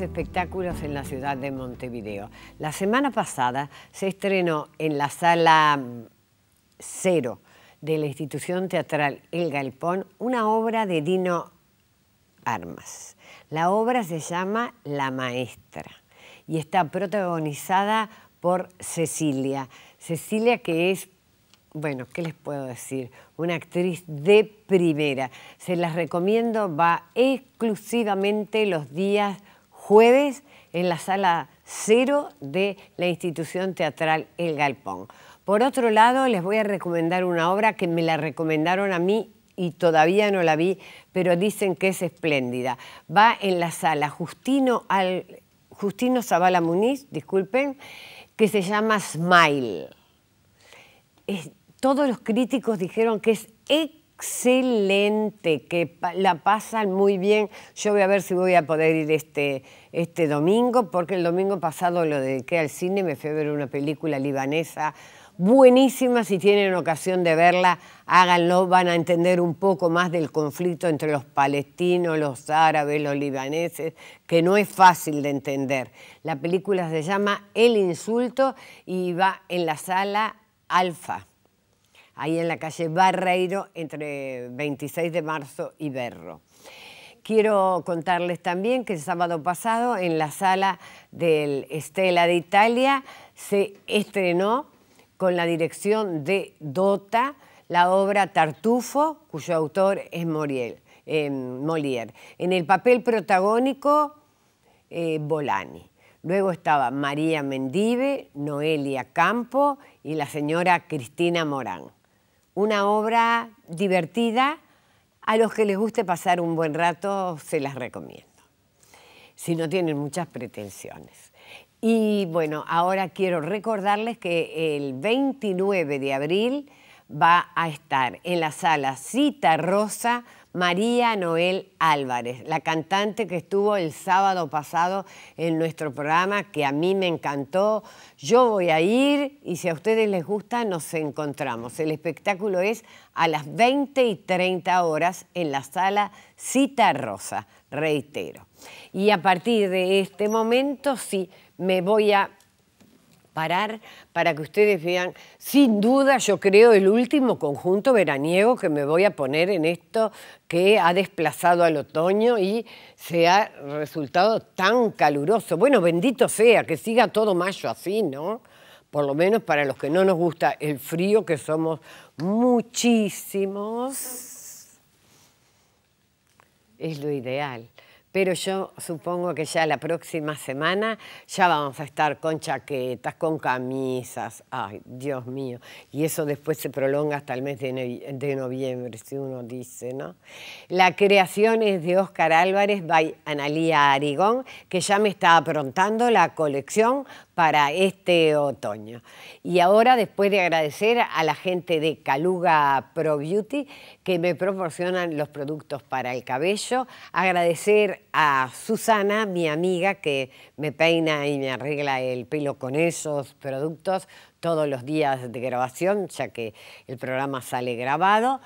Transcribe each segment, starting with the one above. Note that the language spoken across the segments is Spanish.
espectáculos en la ciudad de Montevideo. La semana pasada se estrenó en la sala cero de la institución teatral El Galpón una obra de Dino Armas. La obra se llama La Maestra y está protagonizada por Cecilia. Cecilia que es bueno, ¿qué les puedo decir? Una actriz de primera. Se las recomiendo, va exclusivamente los días jueves en la sala cero de la institución teatral El Galpón. Por otro lado, les voy a recomendar una obra que me la recomendaron a mí y todavía no la vi, pero dicen que es espléndida. Va en la sala Justino, al, Justino Zavala Muniz, disculpen, que se llama Smile. todos los críticos dijeron que es excelente, que la pasan muy bien. Yo voy a ver si voy a poder ir este, este domingo, porque el domingo pasado lo dediqué al cine, me fui a ver una película libanesa buenísima. Si tienen ocasión de verla, háganlo. Van a entender un poco más del conflicto entre los palestinos, los árabes, los libaneses, que no es fácil de entender. La película se llama El Insulto y va en la sala Alfa ahí en la calle Barreiro, entre 26 de marzo y Berro. Quiero contarles también que el sábado pasado en la sala del Estela de Italia se estrenó con la dirección de Dota la obra Tartufo, cuyo autor es Moriel, eh, Molière. En el papel protagónico, eh, Bolani. Luego estaba María Mendive, Noelia Campo y la señora Cristina Morán una obra divertida. A los que les guste pasar un buen rato, se las recomiendo. Si no tienen muchas pretensiones. Y bueno, ahora quiero recordarles que el 29 de abril va a estar en la sala Cita Rosa María Noel Álvarez, la cantante que estuvo el sábado pasado en nuestro programa, que a mí me encantó. Yo voy a ir y si a ustedes les gusta, nos encontramos. El espectáculo es a las 20 y 30 horas en la sala Cita Rosa, reitero. Y a partir de este momento, sí, me voy a parar para que ustedes vean, sin duda yo creo el último conjunto veraniego que me voy a poner en esto que ha desplazado al otoño y se ha resultado tan caluroso. Bueno, bendito sea, que siga todo mayo así, ¿no? Por lo menos para los que no nos gusta el frío, que somos muchísimos, es lo ideal pero yo supongo que ya la próxima semana ya vamos a estar con chaquetas, con camisas, ay, Dios mío, y eso después se prolonga hasta el mes de, noviembre, si uno dice, ¿no? La creación es de Oscar Álvarez by Analia Arigón, que ya me está aprontando la colección para este otoño. Y ahora, después de agradecer a la gente de Caluga Pro Beauty, que me proporcionan los productos para el cabello, agradecer a Susana, mi amiga, que me peina y me arregla el pelo con esos productos todos los días de grabación, ya que el programa sale grabado,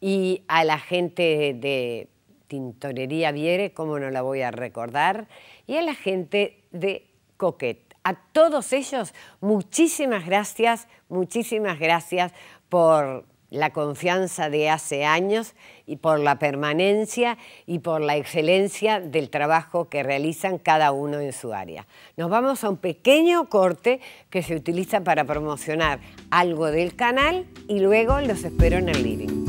y a la gente de Tintorería Viere, como no la voy a recordar, y a la gente de Coquet a todos ellos, muchísimas gracias, muchísimas gracias por la confianza de hace años y por la permanencia y por la excelencia del trabajo que realizan cada uno en su área. Nos vamos a un pequeño corte que se utiliza para promocionar algo del canal y luego los espero en el living.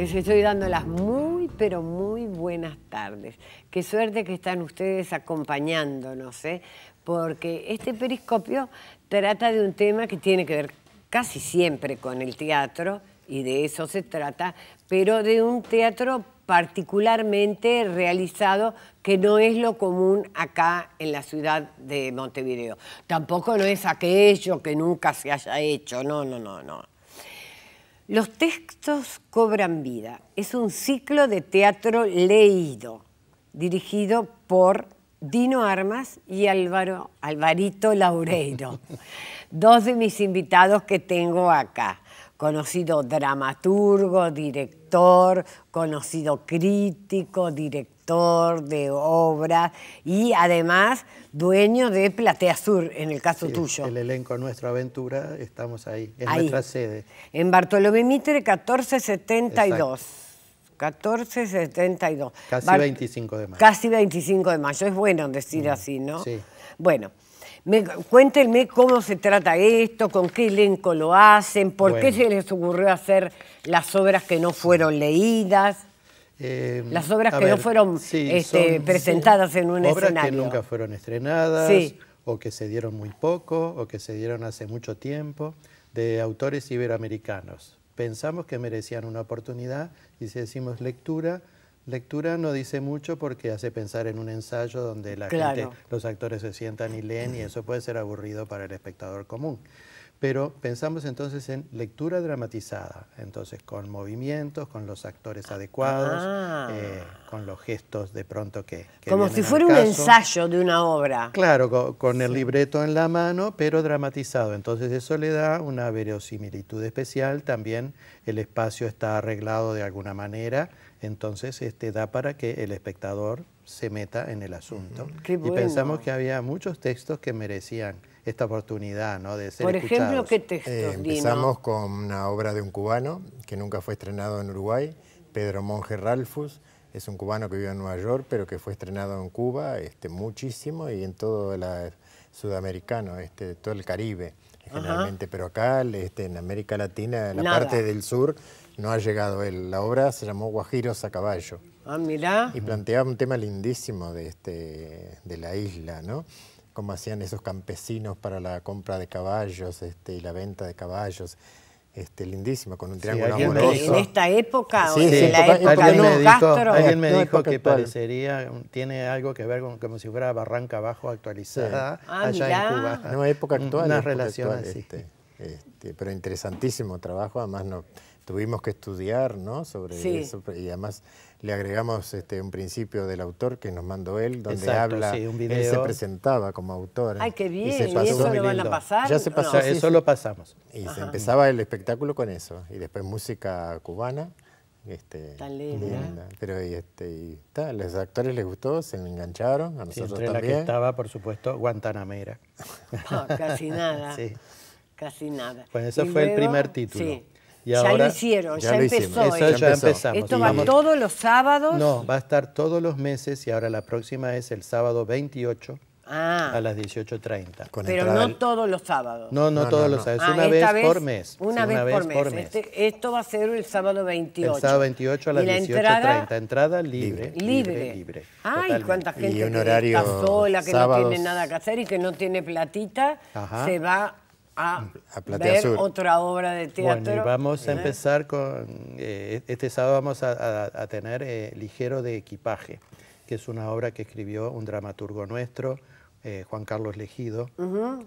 Les estoy dando las muy, pero muy buenas tardes. Qué suerte que están ustedes acompañándonos, ¿eh? porque este periscopio trata de un tema que tiene que ver casi siempre con el teatro, y de eso se trata, pero de un teatro particularmente realizado que no es lo común acá en la ciudad de Montevideo. Tampoco no es aquello que nunca se haya hecho, no, no, no, no. Los textos cobran vida. Es un ciclo de teatro leído, dirigido por Dino Armas y Álvaro, Alvarito Laureiro, dos de mis invitados que tengo acá, conocido dramaturgo, director conocido crítico, director de obra y además dueño de Platea Sur, en el caso tuyo. El elenco Nuestra Aventura, estamos ahí, en nuestra sede. En Bartolomé Mitre, 1472. 1472. Casi 25 de mayo. Casi 25 de mayo, es bueno decir así, ¿no? Sí. Bueno, me, cuéntenme cómo se trata esto, con qué elenco lo hacen, por qué se les ocurrió hacer las obras que no fueron leídas, eh, las obras que no fueron este, presentadas en un escenario. Obras que nunca fueron estrenadas, o que se dieron muy poco, o que se dieron hace mucho tiempo, de autores iberoamericanos. Pensamos que merecían una oportunidad y si decimos lectura, Lectura no dice mucho porque hace pensar en un ensayo donde los actores se sientan y leen y eso puede ser aburrido para el espectador común. Pero pensamos entonces en lectura dramatizada, entonces con movimientos, con los actores ah, adecuados, ah. Eh, con los gestos de pronto que... Como si fuera un ensayo de una obra. Claro, con, el libreto en la mano, pero dramatizado. Entonces eso le da una verosimilitud especial, también el espacio está arreglado de alguna manera, entonces, este, da para que el espectador se meta en el asunto. y pensamos que había muchos textos que merecían esta oportunidad ¿no? de ser Por ejemplo, ¿qué textos, eh, Empezamos con una obra de un cubano que nunca fue estrenado en Uruguay, Pedro Monge Ralfus. Es un cubano que vive en Nueva York, pero que fue estrenado en Cuba este, muchísimo y en todo el sudamericano, este, todo el Caribe generalmente, pero acá este, en América Latina, en la parte del sur, no ha llegado él. La obra se llamó Guajiros a caballo. Ah, Y planteaba un tema lindísimo de, este, de la isla, ¿no? Cómo hacían esos campesinos para la compra de caballos este, y la venta de caballos. Este, lindísimo, con un triángulo amoroso. En esta época, o la época, alguien me Dijo, alguien me dijo que parecería, tiene algo que ver con como si fuera Barranca Abajo actualizada ah, allá en Cuba. Ah. No, época actual. Una relación así. Este, este, pero interesantísimo trabajo, además no tuvimos que estudiar ¿no? sobre eso y además le agregamos este, un principio del autor que nos mandó él donde habla él se presentaba como autor ay qué bien y, eso lo van a pasar ya se eso lo pasamos y se empezaba el espectáculo con eso y después música cubana este, linda. Pero y, este, los actores les gustó, se engancharon, a nosotros entre la que estaba, por supuesto, Guantanamera. casi nada. Casi nada. Pues eso fue el primer título ya lo hicieron, ya, empezó. ya, ya ¿Esto va todos los sábados? No, va a estar todos los meses y ahora la próxima es el sábado 28. Ah. a las 18.30. Pero no todos los sábados. No, no, todos los sábados. Ah, una vez, por mes. Una, vez, por mes. Este, esto va a ser el sábado 28. El sábado 28 a las 18.30. Entrada, libre. Libre. Libre. Ay, cuánta gente que está sola, que no tiene nada que hacer y que no tiene platita, se va a, a ver otra obra de teatro. Bueno, y vamos a eh. empezar con, eh, este sábado vamos a, tener eh, Ligero de Equipaje, que es una obra que escribió un dramaturgo nuestro, Juan Carlos Legido,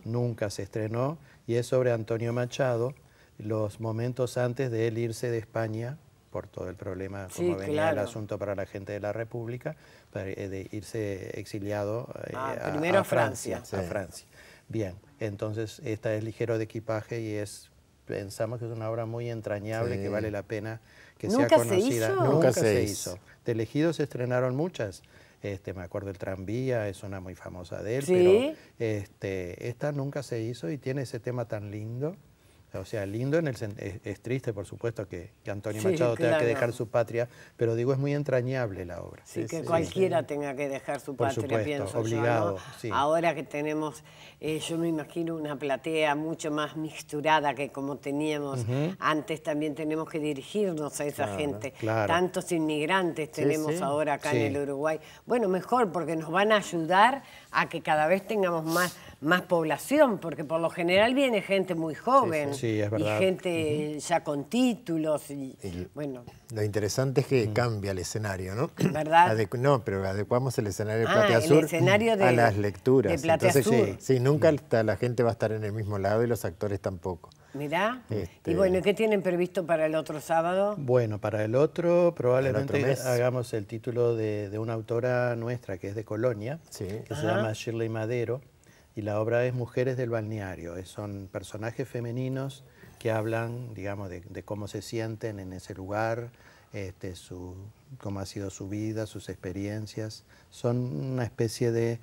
nunca se estrenó, y es sobre Antonio Machado, los momentos antes de él irse de España por todo el problema, como venía el asunto para la gente de la República, de irse exiliado ah, a, Francia. A Francia. Bien, entonces esta es ligero de equipaje y es pensamos que es una obra muy entrañable que vale la pena que sea conocida. Nunca, se, hizo. De elegido se estrenaron muchas. Este, me acuerdo el tranvía, es una muy famosa de él, pero este, esta nunca se hizo y tiene ese tema tan lindo. O sea, lindo en el es, es triste, por supuesto, que, Antonio Machado tenga que dejar su patria, pero digo, es muy entrañable la obra. Sí, que cualquiera tenga que dejar su patria, supuesto, pienso obligado, yo, Ahora que tenemos, eh, yo me imagino una platea mucho más mixturada que como teníamos antes, también tenemos que dirigirnos a esa gente. Tantos inmigrantes tenemos ahora acá en el Uruguay. Bueno, mejor, porque nos van a ayudar a que cada vez tengamos más más población, porque por lo general viene gente muy joven y gente ya con títulos y, bueno. Lo interesante es que cambia el escenario, ¿no? ¿Verdad? no, pero adecuamos el escenario de ah, Platea Sur a las lecturas. De Sí, nunca la gente va a estar en el mismo lado y los actores tampoco. Este y bueno, ¿qué tienen previsto para el otro sábado? Bueno, para el otro probablemente hagamos el título de, una autora nuestra que es de Colonia, que se llama Shirley Madero y la obra es Mujeres del Balneario. son personajes femeninos que hablan, digamos, de, cómo se sienten en ese lugar, este, su, cómo ha sido su vida, sus experiencias. Son una especie de,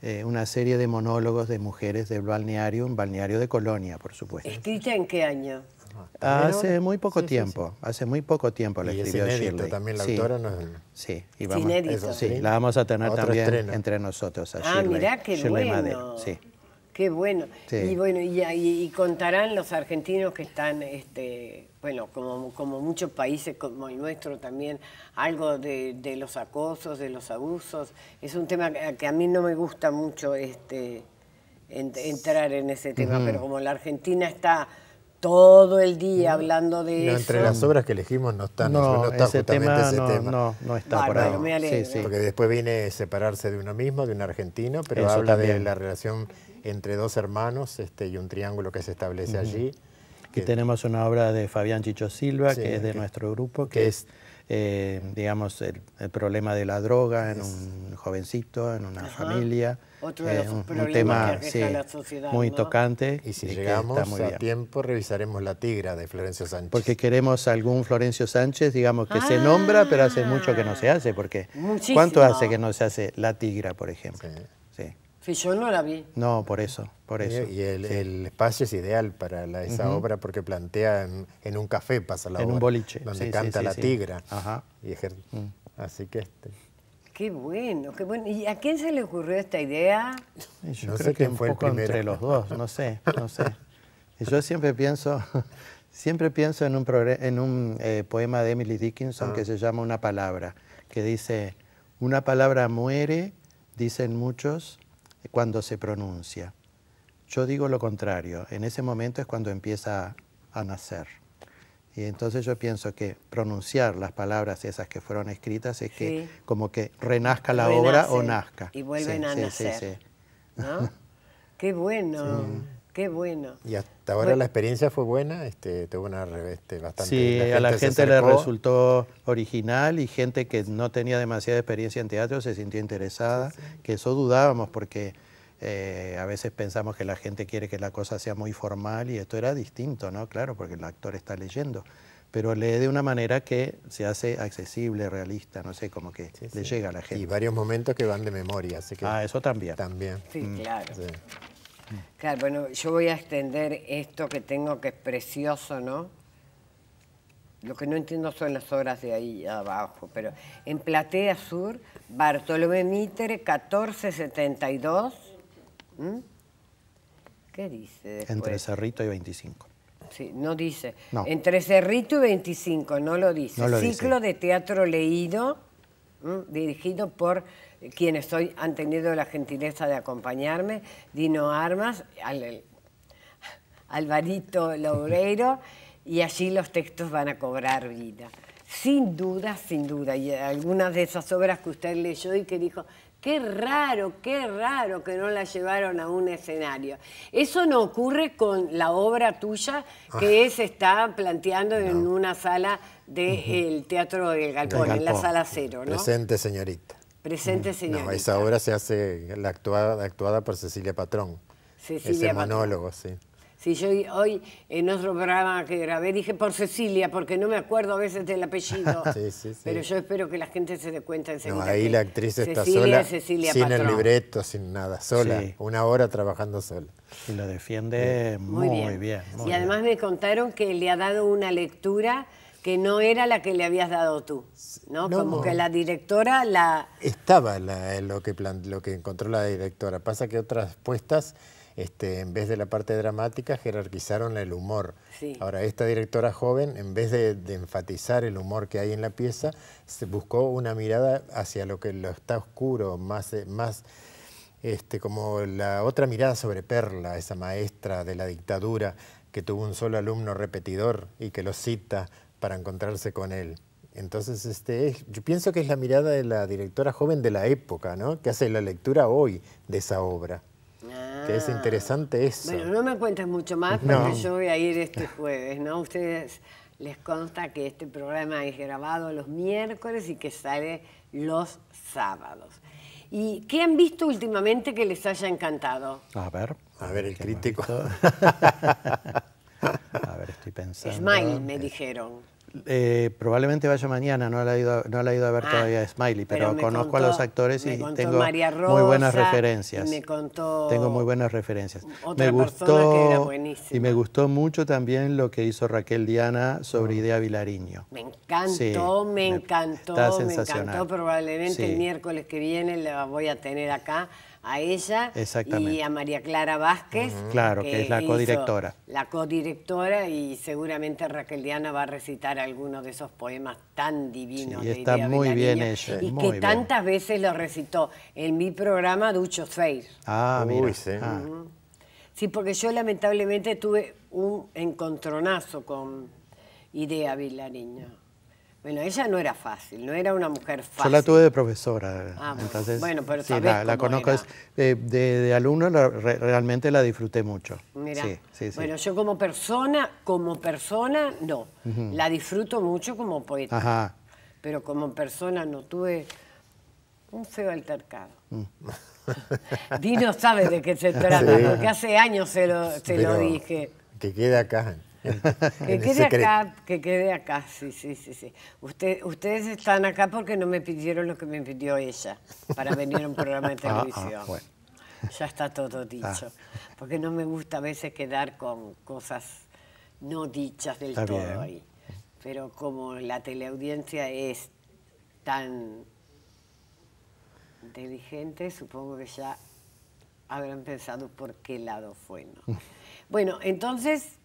eh, una serie de monólogos de mujeres del balneario, un balneario de Colonia, por supuesto. ¿Escrita en qué año? Hace muy poco tiempo, hace muy poco tiempo la escribió es inédito, Shirley. también la autora no Sí, y vamos, sí, la vamos a tener también entre nosotros ah, mirá qué bueno. sí. Qué bueno. Y bueno, y, contarán los argentinos que están, este, bueno, como, muchos países como el nuestro también, algo de, los acosos, de los abusos. Es un tema que a mí no me gusta mucho este, entrar en ese tema, pero como la Argentina está todo el día hablando de eso. Entre las obras que elegimos no está, no, ese justamente ese tema. No, está por ahí. Porque después viene separarse de uno mismo, de un argentino, pero habla de la relación entre dos hermanos este, y un triángulo que se establece allí. Aquí que, tenemos una obra de Fabián Chicho Silva, que es de nuestro grupo. que es eh, digamos, el, problema de la droga en un jovencito, en una familia. Otro eh, un, tema muy tocante. Y si llegamos a tiempo, revisaremos La Tigra de Florencio Sánchez. Porque queremos algún Florencio Sánchez, digamos, que se nombra, pero hace mucho que no se hace, porque ah. ¿cuánto hace que no se hace La Tigra, por ejemplo? Que yo no la vi. No, por eso, por eh, eso. Y, el, espacio es ideal para esa obra porque plantea en, un café pasa la en obra. En un boliche. Donde canta la tigra. Ajá. Mm. Así que este... Qué bueno, qué bueno. ¿Y a quién se le ocurrió esta idea? Yo no sé quién fue el entre los dos, no sé, no sé. Yo siempre pienso, siempre pienso en un, en un eh, poema de Emily Dickinson ah. que se llama Una palabra, que dice, una palabra muere, dicen muchos, cuando se pronuncia. Yo digo lo contrario, en ese momento es cuando empieza a, nacer. Y entonces yo pienso que pronunciar las palabras esas que fueron escritas es que como que renazca la obra o nazca. Y vuelven a nacer. Qué bueno. Qué bueno. Y hasta ahora la experiencia fue buena, tuvo este, una este, bastante. Sí, a la gente le resultó original y gente que no tenía demasiada experiencia en teatro se sintió interesada, que eso dudábamos porque eh, a veces pensamos que la gente quiere que la cosa sea muy formal y esto era distinto, ¿no? Claro, porque el actor está leyendo pero lee de una manera que se hace accesible, realista, no sé, como que le llega a la gente. Y varios momentos que van de memoria, así que... Ah, eso también. También. Sí, mm. claro. Sí. Claro, bueno, yo voy a extender esto que tengo que es precioso, ¿no? Lo que no entiendo son las horas de ahí abajo, pero en Platea Sur, Bartolomé Mitre, 1472. ¿Qué dice Entre Cerrito y 25. Sí, no dice. No. Entre Cerrito y 25, no lo dice. Ciclo de teatro leído, dirigido por quienes hoy han tenido la gentileza de acompañarme, Dino Armas, al, Alvarito Loureiro, y allí los textos van a cobrar vida. Sin duda, sin duda, y algunas de esas obras que usted leyó y que dijo, Qué raro, qué raro que no la llevaron a un escenario. Eso no ocurre con la obra tuya que ah. se está planteando en una sala del Teatro del Galpón, en la sala cero, Presente, señorita. Presente, señor. esa obra se hace la actuada, actuada por Cecilia Patrón. si Ese monólogo, sí. Sí, yo hoy en otro programa que grabé dije por Cecilia, porque no me acuerdo a veces del apellido. sí, sí, sí. Pero yo espero que la gente se dé cuenta enseguida. No, ahí la actriz está sola, sin el libreto, sin nada, sola, una hora trabajando sola. Y lo defiende muy, bien. y además me contaron que le ha dado una lectura que no era la que le habías dado tú, ¿no? Como que la directora la... Estaba la, eh, lo, que lo que encontró la directora. Pasa que otras puestas, este, en vez de la parte dramática, jerarquizaron el humor. Ahora, esta directora joven, en vez de, enfatizar el humor que hay en la pieza, se buscó una mirada hacia lo que lo está oscuro, más... Eh, más este, como la otra mirada sobre Perla, esa maestra de la dictadura que tuvo un solo alumno repetidor y que lo cita para encontrarse con él. Entonces, este, yo pienso que es la mirada de la directora joven de la época, ¿no? Que hace la lectura hoy de esa obra. Que es ah. interesante eso. Bueno, no me cuentes mucho más porque yo voy a ir este jueves, ¿no? Ustedes les consta que este programa es grabado los miércoles y que sale los sábados. ¿Y qué han visto últimamente que les haya encantado? A ver. A ver, el crítico. A ver, estoy pensando. Smiley, me dijeron. Eh, probablemente vaya mañana, no la he ido, a ver ah, todavía Smiley, pero, conozco a los actores y tengo muy buenas referencias. Me contó tengo muy buenas referencias. Otra me gustó que era buenísima. y me gustó mucho también lo que hizo Raquel Diana sobre mm. Idea Vilariño. Me encantó, me encantó, me encantó. Probablemente el miércoles que viene la voy a tener acá a ella y a María Clara Vázquez. Claro, que, es la codirectora. La codirectora y seguramente Raquel Diana va a recitar algunos de esos poemas tan divinos. y está de muy bien Y que tantas veces lo recitó en mi programa Ducho Feir. Ah, muy bien. Ah. Sí. porque yo lamentablemente tuve un encontronazo con Idea Vilariño. Bueno, ella no era fácil, no era una mujer fácil. Yo la tuve de profesora, ah, entonces bueno, pero sí, la, conozco. Eh, de, alumno realmente la disfruté mucho. Mira. sí, sí, bueno, yo como persona, como persona, no. La disfruto mucho como poeta. Ajá. Pero como persona no tuve un feo altercado. Mm. Dino sabe de qué se trata, porque hace años se lo, se lo dije. Que queda acá. que quede acá, que quede acá, sí, sí, sí. sí. Usted, ustedes están acá porque no me pidieron lo que me pidió ella para venir a un programa de televisión. Ah, ah, ya está todo ah. dicho. Porque no me gusta a veces quedar con cosas no dichas del todo ahí. Pero como la teleaudiencia es tan inteligente, supongo que ya habrán pensado por qué lado fue, ¿no? Bueno, entonces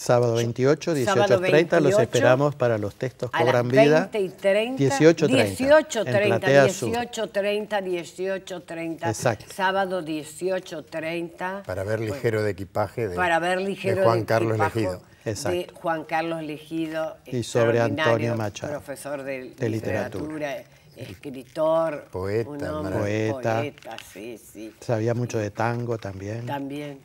Sábado 28, 18.30, los esperamos para los textos Cobran las 20 y 30, Vida. 18.30. 18.30, 18.30, Exacto. Sábado 18.30. Para ver ligero de equipaje de, para ver Juan Carlos Legido. Exacto. De Juan Carlos Legido. Y sobre Antonio Machado. Profesor de, literatura. escritor, poeta, un poeta, poeta sí, sí. Sabía mucho de tango también. También,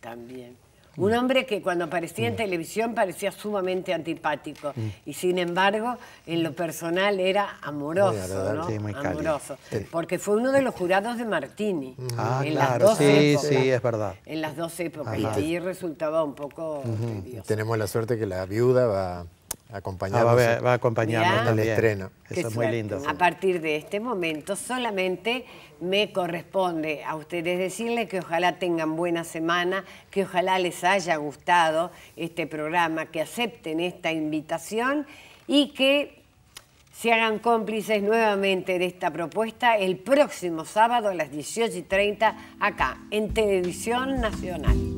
también. Un hombre que cuando aparecía en televisión parecía sumamente antipático mm. y sin embargo en lo personal era amoroso, ¿no? muy amoroso. Porque fue uno de los jurados de Martini mm. ah, en claro. las dos sí, Sí, es verdad. En las dos épocas. Y resultaba un poco... Tenemos la suerte que la viuda va Ah, va, a, acompañarnos en acompañarnos estreno. Eso es muy lindo. A partir de este momento solamente me corresponde a ustedes decirles que ojalá tengan buena semana, que ojalá les haya gustado este programa, que acepten esta invitación y que se hagan cómplices nuevamente de esta propuesta el próximo sábado a las 18.30 acá en Televisión Nacional.